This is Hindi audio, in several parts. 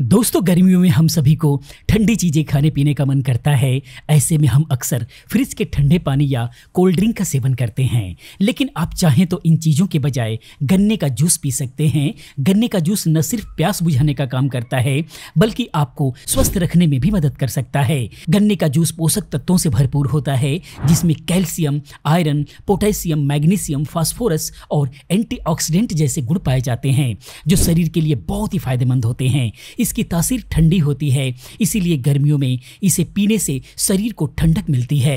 दोस्तों गर्मियों में हम सभी को ठंडी चीज़ें खाने पीने का मन करता है ऐसे में हम अक्सर फ्रिज के ठंडे पानी या कोल्ड ड्रिंक का सेवन करते हैं लेकिन आप चाहें तो इन चीज़ों के बजाय गन्ने का जूस पी सकते हैं गन्ने का जूस न सिर्फ प्यास बुझाने का काम करता है बल्कि आपको स्वस्थ रखने में भी मदद कर सकता है गन्ने का जूस पोषक तत्वों से भरपूर होता है जिसमें calcium iron potassium magnesium phosphorus और एंटीऑक्सीडेंट जैसे गुण पाए जाते हैं जो शरीर के लिए बहुत ही फायदेमंद होते हैं इसकी तासीर ठंडी होती है इसीलिए गर्मियों में इसे पीने से शरीर को ठंडक मिलती है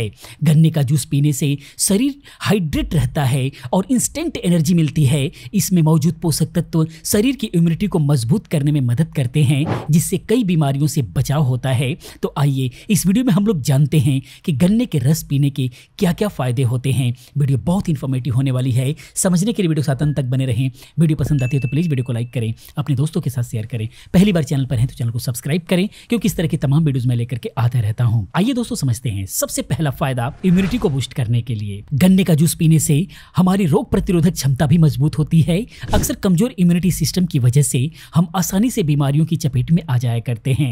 गन्ने का जूस पीने से शरीर हाइड्रेट रहता है और इंस्टेंट एनर्जी मिलती है इसमें मौजूद पोषक तत्व शरीर की इम्यूनिटी को मजबूत करने में मदद करते हैं जिससे कई बीमारियों से बचाव होता है तो आइए इस वीडियो में हम लोग जानते हैं कि गन्ने के रस पीने के क्या क्या फ़ायदे होते हैं वीडियो बहुत इन्फॉर्मेटिव होने वाली है समझने के लिए वीडियो सातन तक बने रहें वीडियो पसंद आती है तो प्लीज़ वीडियो को लाइक करें अपने दोस्तों के साथ शेयर करें पहली बार चैनल चैनल पर हैं तो चैनल को सब्सक्राइब करें क्योंकि इस तरह की तमाम वीडियोस मैं लेकर के आते रहता हूँ आइए दोस्तों समझते हैं सबसे पहला फायदा इम्यूनिटी को बूस्ट करने के लिए गन्ने का जूस पीने से हमारी रोग प्रतिरोधक क्षमता भी मजबूत होती है अक्सर कमजोर इम्यूनिटी सिस्टम की वजह से हम आसानी से बीमारियों की चपेट में आ जाया करते हैं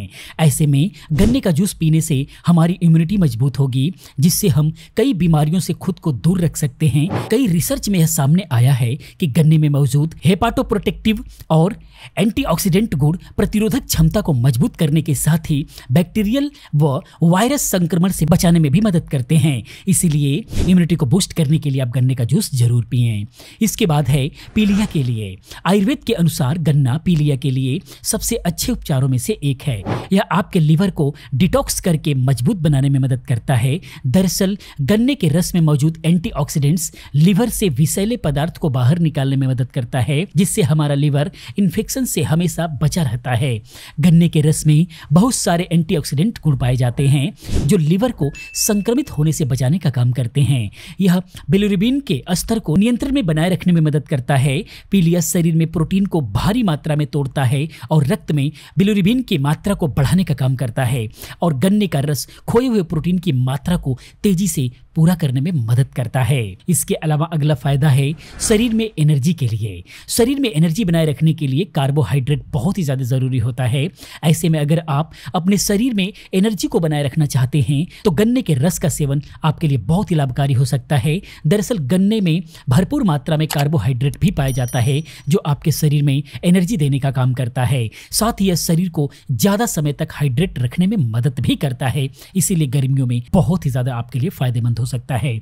ऐसे में गन्ने का जूस पीने से हमारी इम्यूनिटी मजबूत होगी जिससे हम कई बीमारियों से खुद को दूर रख सकते हैं कई रिसर्च में यह सामने आया है कि गन्ने में मौजूद हेपाटोप्रोटेक्टिव और एंटीऑक्सीडेंट गुड प्रतिरोधक पाचक क्षमता को मजबूत करने के साथ ही बैक्टीरियल व वायरस संक्रमण से बचाने में भी मदद करते हैं इसीलिए इम्यूनिटी को बूस्ट करने के लिए आप गन्ने का जूस जरूर पिए इसके बाद है पीलिया के लिए आयुर्वेद के अनुसार गन्ना पीलिया के लिए सबसे अच्छे उपचारों में से एक है यह आपके लीवर को डिटॉक्स करके मजबूत बनाने में मदद करता है दरअसल गन्ने के रस में मौजूद एंटीऑक्सीडेंट्स लिवर से विषैले पदार्थ को बाहर निकालने में मदद करता है जिससे हमारा लीवर इन्फेक्शन से हमेशा बचा रहता है गन्ने के रस में बहुत सारे एंटीऑक्सीडेंट गुण पाए जाते हैं जो लीवर को संक्रमित होने से बचाने का काम करते हैं यह बिलुरिबिन के स्तर को नियंत्रण में बनाए रखने में मदद करता है पीलिया शरीर में प्रोटीन को भारी मात्रा में तोड़ता है और रक्त में बिलुरिबिन की मात्रा को बढ़ाने का काम करता है और गन्ने का रस खोए हुए प्रोटीन की मात्रा को तेजी से पूरा करने में मदद करता है इसके अलावा अगला फायदा है शरीर में एनर्जी के लिए शरीर में एनर्जी बनाए रखने के लिए कार्बोहाइड्रेट बहुत ही ज़्यादा ज़रूरी होता है ऐसे में अगर आप अपने शरीर में एनर्जी को बनाए रखना चाहते हैं तो गन्ने के रस का सेवन आपके लिए बहुत ही लाभकारी हो सकता है दरअसल गन्ने में भरपूर मात्रा में कार्बोहाइड्रेट भी पाया जाता है जो आपके शरीर में एनर्जी देने का काम करता है साथ ही यह शरीर को ज़्यादा समय तक हाइड्रेट रखने में मदद भी करता है इसीलिए गर्मियों में बहुत ही ज़्यादा आपके लिए फायदेमंद हो सकता है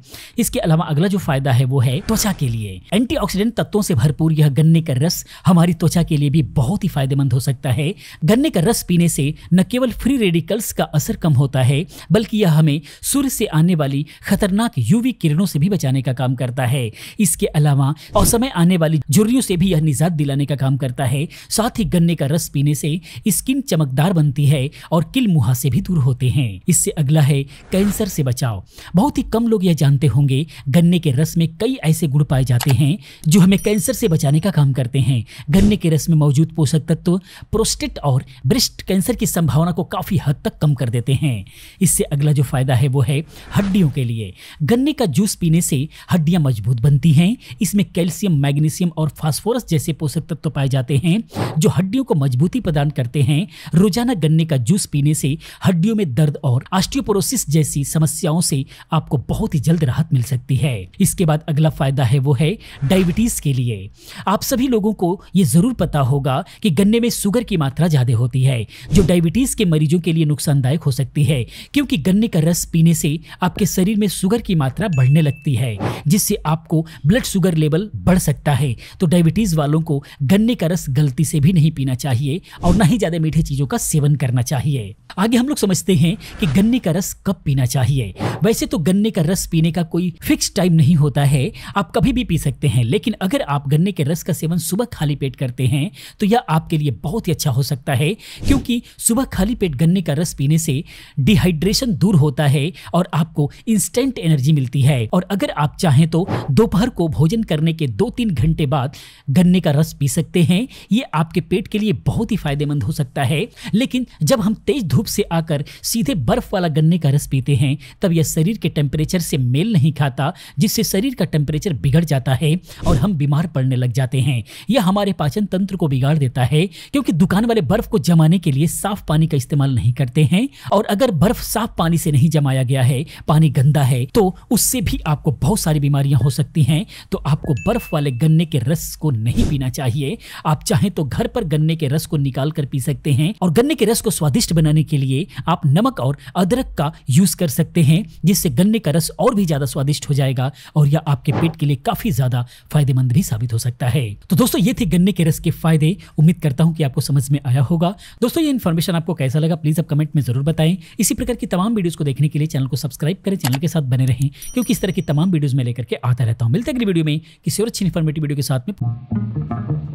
इसके अलावा अगला जो फायदा है वो है त्वचा के लिए एंटीऑक्सीडेंट तत्वों से भरपूर यह गन्ने का रस हमारी त्वचा के लिए भी बहुत ही फायदेमंद हो सकता है गन्ने का रस पीने से न केवल फ्री रेडिकल्स का असर कम होता है बल्कि यह हमें सूर्य से आने वाली खतरनाक यूवी किरणों से भी बचाने का काम करता है इसके अलावा असमय आने वाली झुर्रियों से भी यह निजात दिलाने का काम करता है साथ ही गन्ने का रस पीने से स्किन चमकदार बनती है और किल मुहा भी दूर होते हैं इससे अगला है कैंसर से बचाव बहुत ही कम लोग यह जानते होंगे गन्ने के रस में कई ऐसे गुण पाए जाते हैं जो हमें कैंसर से बचाने का काम करते हैं गन्ने के रस में मौजूद पोषक तत्व प्रोस्टेट और ब्रेस्ट कैंसर की संभावना को काफ़ी हद तक कम कर देते हैं इससे अगला जो फायदा है वो है हड्डियों के लिए गन्ने का जूस पीने से हड्डियां मजबूत बनती हैं इसमें कैल्शियम मैग्नीशियम और फास्फोरस जैसे पोषक तत्व पाए जाते हैं जो हड्डियों को मजबूती प्रदान करते हैं रोजाना गन्ने का जूस पीने से हड्डियों में दर्द और आस्टियोपोरोसिस जैसी समस्याओं से आपको आपको बहुत ही जल्द राहत मिल सकती है इसके बाद अगला फायदा है वो है डायबिटीज के लिए आप सभी लोगों को ये जरूर पता होगा कि गन्ने में शुगर की मात्रा ज्यादा होती है जो डायबिटीज के मरीजों के लिए नुकसानदायक हो सकती है क्योंकि गन्ने का रस पीने से आपके शरीर में शुगर की मात्रा बढ़ने लगती है जिससे आपको ब्लड शुगर लेवल बढ़ सकता है तो डायबिटीज वालों को गन्ने का रस गलती से भी नहीं पीना चाहिए और ना ही ज्यादा मीठे चीजों का सेवन करना चाहिए आगे हम लोग समझते हैं कि गन्ने का रस कब पीना चाहिए वैसे तो गन्ने गन्ने का रस पीने का कोई फिक्स टाइम नहीं होता है आप कभी भी पी सकते हैं लेकिन अगर आप गन्ने के रस का सेवन सुबह खाली पेट करते हैं तो यह आपके लिए बहुत ही अच्छा हो सकता है क्योंकि सुबह खाली पेट गन्ने का रस पीने से डिहाइड्रेशन दूर होता है और आपको इंस्टेंट एनर्जी मिलती है और अगर आप चाहें तो दोपहर को भोजन करने के दो तीन घंटे बाद गन्ने का रस पी सकते हैं ये आपके पेट के लिए बहुत ही फायदेमंद हो सकता है लेकिन जब हम तेज धूप से आकर सीधे बर्फ वाला गन्ने का रस पीते हैं तब यह शरीर के टेम्परेचर टेम्परेचर से मेल नहीं खाता जिससे शरीर का टेम्परेचर बिगड़ जाता है और हम बीमार पड़ने लग जाते हैं यह हमारे पाचन तंत्र को बिगाड़ देता है क्योंकि दुकान वाले बर्फ को जमाने के लिए साफ पानी का इस्तेमाल नहीं करते हैं और अगर बर्फ साफ पानी से नहीं जमाया गया है पानी गंदा है तो उससे भी आपको बहुत सारी बीमारियां हो सकती हैं तो आपको बर्फ वाले गन्ने के रस को नहीं पीना चाहिए आप चाहें तो घर पर गन्ने के रस को निकाल कर पी सकते हैं और गन्ने के रस को स्वादिष्ट बनाने के लिए आप नमक और अदरक का यूज कर सकते हैं जिससे गन्ने का रस और भी ज़्यादा स्वादिष्ट हो जाएगा और यह आपके पेट के लिए काफ़ी ज़्यादा फायदेमंद भी साबित हो सकता है तो दोस्तों ये थे गन्ने के रस के फायदे उम्मीद करता हूँ कि आपको समझ में आया होगा दोस्तों ये इन्फॉर्मेशन आपको कैसा लगा प्लीज़ आप कमेंट में ज़रूर बताएं इसी प्रकार की तमाम वीडियोज़ को देखने के लिए चैनल को सब्सक्राइब करें चैनल के साथ बने रहें क्योंकि इस तरह की तमाम वीडियोज़ में लेकर के आता रहता हूँ मिलते अगली वीडियो में किसी और अच्छी इन्फॉर्मेटिव वीडियो के साथ में